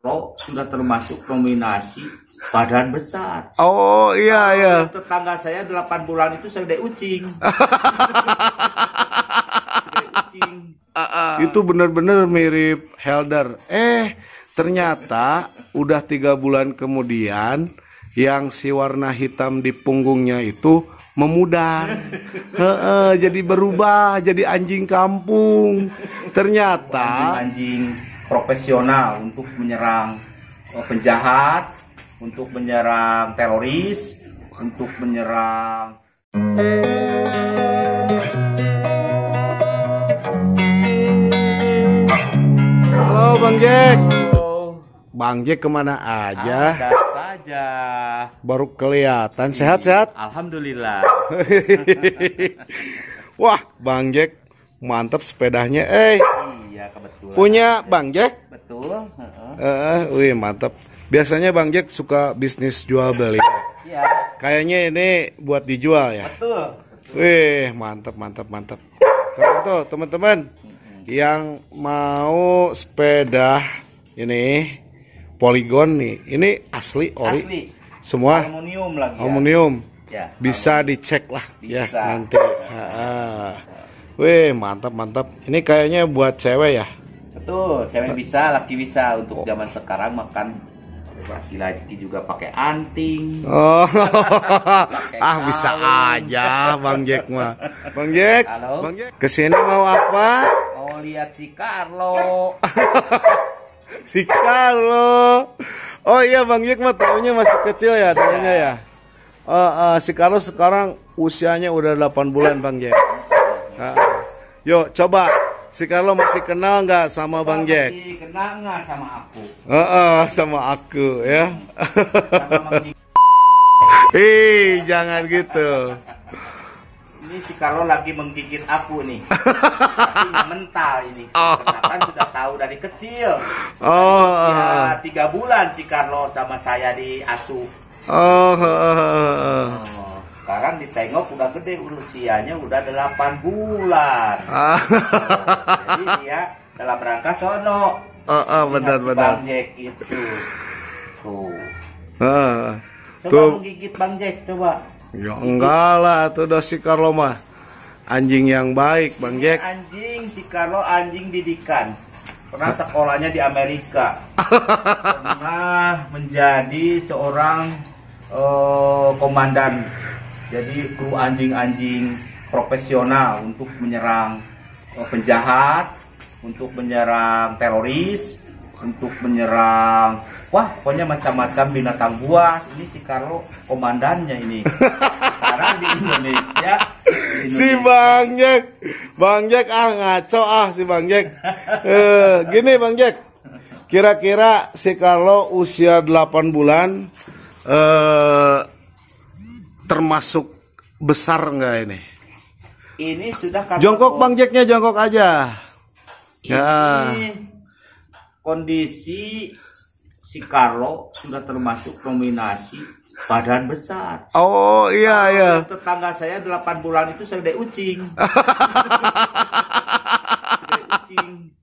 Pro sudah termasuk nominasi badan besar. Oh iya iya. Tetangga saya 8 bulan itu saya udah ucing. Ah, ah. Itu benar-benar mirip Helder. Eh ternyata udah tiga bulan kemudian yang si warna hitam di punggungnya itu memudar he -he, jadi berubah jadi anjing kampung ternyata anjing, anjing profesional untuk menyerang eh, penjahat, untuk menyerang teroris, untuk menyerang Halo Bang Jack. Halo. Bang Jack kemana aja? Ada saja. Baru kelihatan sehat-sehat. Alhamdulillah. Wah, Bang Jack mantap sepedanya. Eh, ya kebetulan punya Bang Jack betul eh uh, wih mantap biasanya Bang Jack suka bisnis jual beli Iya. kayaknya ini buat dijual ya betul, betul. wih mantap mantap mantap keren tuh teman-teman yang mau sepeda ini poligon nih ini asli ori asli. semua aluminium lagi ya. aluminium ya. bisa dicek lah ya bisa. ya nanti Wih, mantap mantap. Ini kayaknya buat cewek ya. Betul, cewek bisa, laki bisa. Untuk oh. zaman sekarang makan laki-laki juga pakai anting. Oh, pakai ah bisa aja Bang Jack mah. Bang Jack, Halo? Bang Jack, kesini mau apa? Mau lihat si Carlo. si Carlo. Oh iya Bang Jack mah tahunya masih kecil ya, tahunya ya. Uh, uh, si Carlo sekarang usianya udah 8 bulan Bang Jack. Iya. Ah. Yuk coba si Carlo masih kenal nggak sama Bang Jack? Masih kenal nggak sama aku? Uh, uh, sama aku ya. Ih, jangan gitu. Ini si Carlo lagi menggigit aku nih. Tapi mental ini. Oh. Karena kan sudah tahu dari kecil. Oh, ya, oh, oh. tiga bulan si Carlo sama saya di asuh. Oh tengok udah gede usianya udah 8 bulan ah. jadi dia dalam rangka sono oh, oh, benar benar Bang Jack itu tuh ah. coba tuh. menggigit Bang Jack coba ya enggak lah tuh udah si Carlo mah anjing yang baik Bang ini iya, Jack anjing si Carlo anjing didikan pernah sekolahnya di Amerika pernah menjadi seorang uh, komandan jadi kru anjing-anjing profesional untuk menyerang eh, penjahat, untuk menyerang teroris, untuk menyerang wah pokoknya macam-macam binatang buas ini si Carlo komandannya ini sekarang di Indonesia, di Indonesia. si Bang Jack Bang Jack ah ngaco ah si Bang Jack eh, gini Bang Jack kira-kira si Carlo usia 8 bulan eh termasuk besar enggak ini? Ini sudah kami jongkok bang Jacknya jongkok aja. Ini ya. kondisi si Carlo sudah termasuk nominasi badan besar. Oh iya Kalau iya. Tetangga saya 8 bulan itu saya ucing.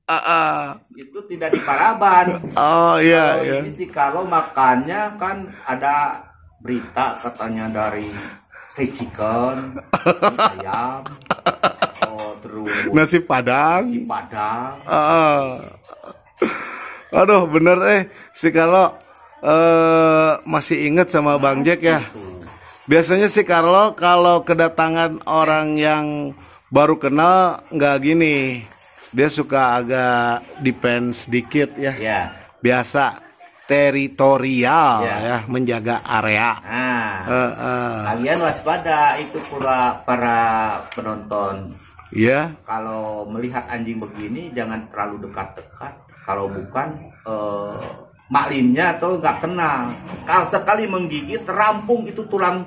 Uh, Itu tidak di paraban. Oh iya Kalau iya. Ini sih kalau makannya kan ada berita katanya dari Chicken, ayam, oh, terus nasi padang, nasi padang. Uh, aduh bener eh si kalau uh, eh, masih inget sama nah, Bang Jack ya. Itu. Biasanya sih Carlo kalau kedatangan orang yang baru kenal nggak gini, dia suka agak depend sedikit ya. Yeah. Biasa teritorial ya, ya menjaga area. Nah, uh, uh. Kalian waspada itu para para penonton. Iya. Kalau melihat anjing begini jangan terlalu dekat-dekat. Kalau bukan uh, maklimnya atau nggak kenal. Kalau sekali menggigit rampung itu tulang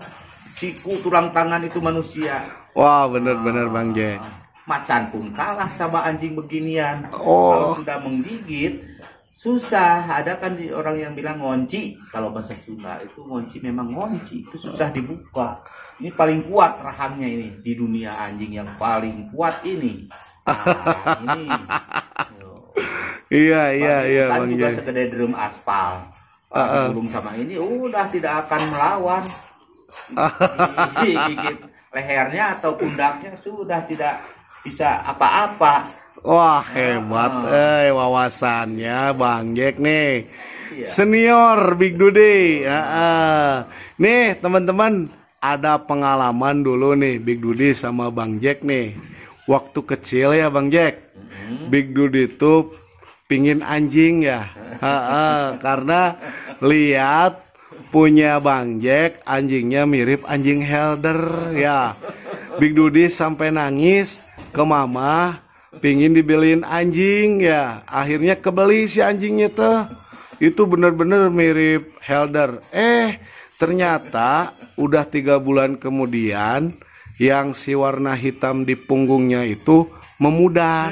siku, tulang tangan itu manusia. Wah, bener-bener uh, Bang J. Ah, macan pun kalah sama anjing beginian. Oh. Kalau sudah menggigit susah ada kan orang yang bilang ngonci kalau bahasa Sunda itu ngonci memang ngonci itu susah dibuka ini paling kuat rahangnya ini di dunia anjing yang paling kuat ini nah, ini iya iya iya kan juga iya. sekedar drum aspal uh, uh. sama ini udah tidak akan melawan gigit lehernya atau pundaknya sudah tidak bisa apa-apa Wah ah. hebat ah. eh wawasannya Bang Jack nih. Iya. Senior Big Dude. uh. Nih teman-teman ada pengalaman dulu nih Big Dude sama Bang Jack nih. Waktu kecil ya Bang Jack. Mm-hmm. Big Dude itu pingin anjing ya. uh, karena lihat punya Bang Jack anjingnya mirip anjing Helder ya. Big Dude sampai nangis ke mama pingin dibeliin anjing ya akhirnya kebeli si anjingnya tuh itu bener-bener mirip Helder eh ternyata udah tiga bulan kemudian yang si warna hitam di punggungnya itu memudar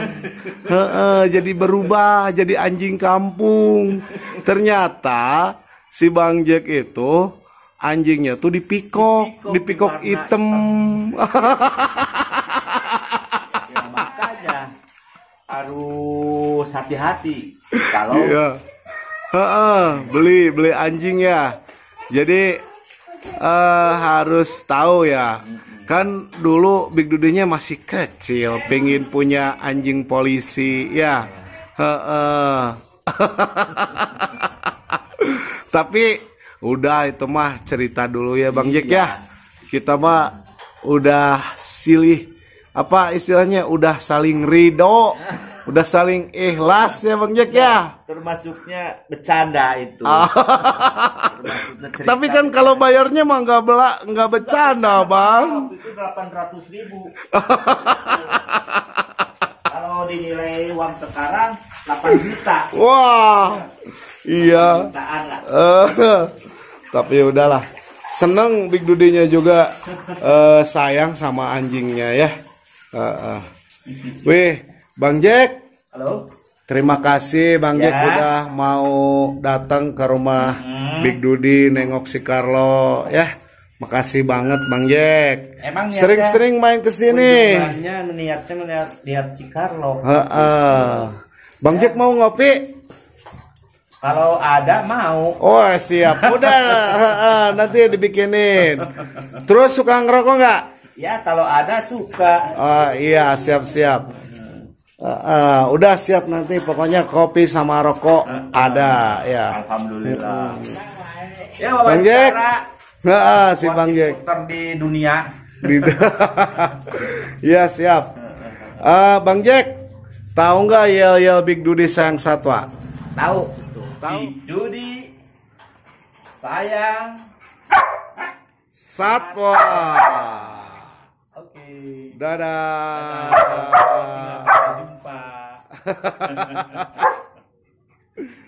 he -he, jadi berubah jadi anjing kampung ternyata si Bang Jack itu anjingnya tuh dipikok dipikok, dipikok hitam, hitam. harus hati-hati kalau ha iya. Heeh, beli beli anjing ya. Jadi uh, harus tahu ya. Kan dulu Big Dudenya masih kecil, pengen punya anjing polisi ya. Heeh. Tapi udah itu mah cerita dulu ya Bang Jack ya. Iya. Kita mah udah silih apa istilahnya udah saling ridho udah saling ikhlas ya bang Jack ya termasuknya bercanda itu ah. tapi kan kalau bayarnya mah nggak belak nggak bercanda bang delapan ratus ribu kalau dinilai uang sekarang 8 juta wah iya eh, tapi ya udahlah seneng Big dudinya juga eh, sayang sama anjingnya ya Uh, ah, uh. Ah. Wih, Bang Jack. Halo. Terima kasih Bang ya. Jack udah mau datang ke rumah hmm. Big Dudi nengok si Carlo ya. Makasih banget Bang Jack. Emang sering-sering main ke sini. niatnya melihat lihat si Carlo. Uh, uh. Bang ya. Jack mau ngopi? Kalau ada mau. Oh siap. Udah nanti dibikinin. Terus suka ngerokok nggak? Ya kalau ada suka. Oh iya siap-siap. Uh, uh, udah siap nanti pokoknya kopi sama rokok uh, ada uh, ya. Alhamdulillah. Hmm. Ya Bang Jack. Nah, si Bang Jack. di dunia. Iya ya siap. Uh, Bang Jack, tahu nggak Yel Yel Big Dudi sayang satwa? Tahu. Tahu. Big Dudi sayang satwa. Dadah. Dadah. Dadah. Sampai jumpa.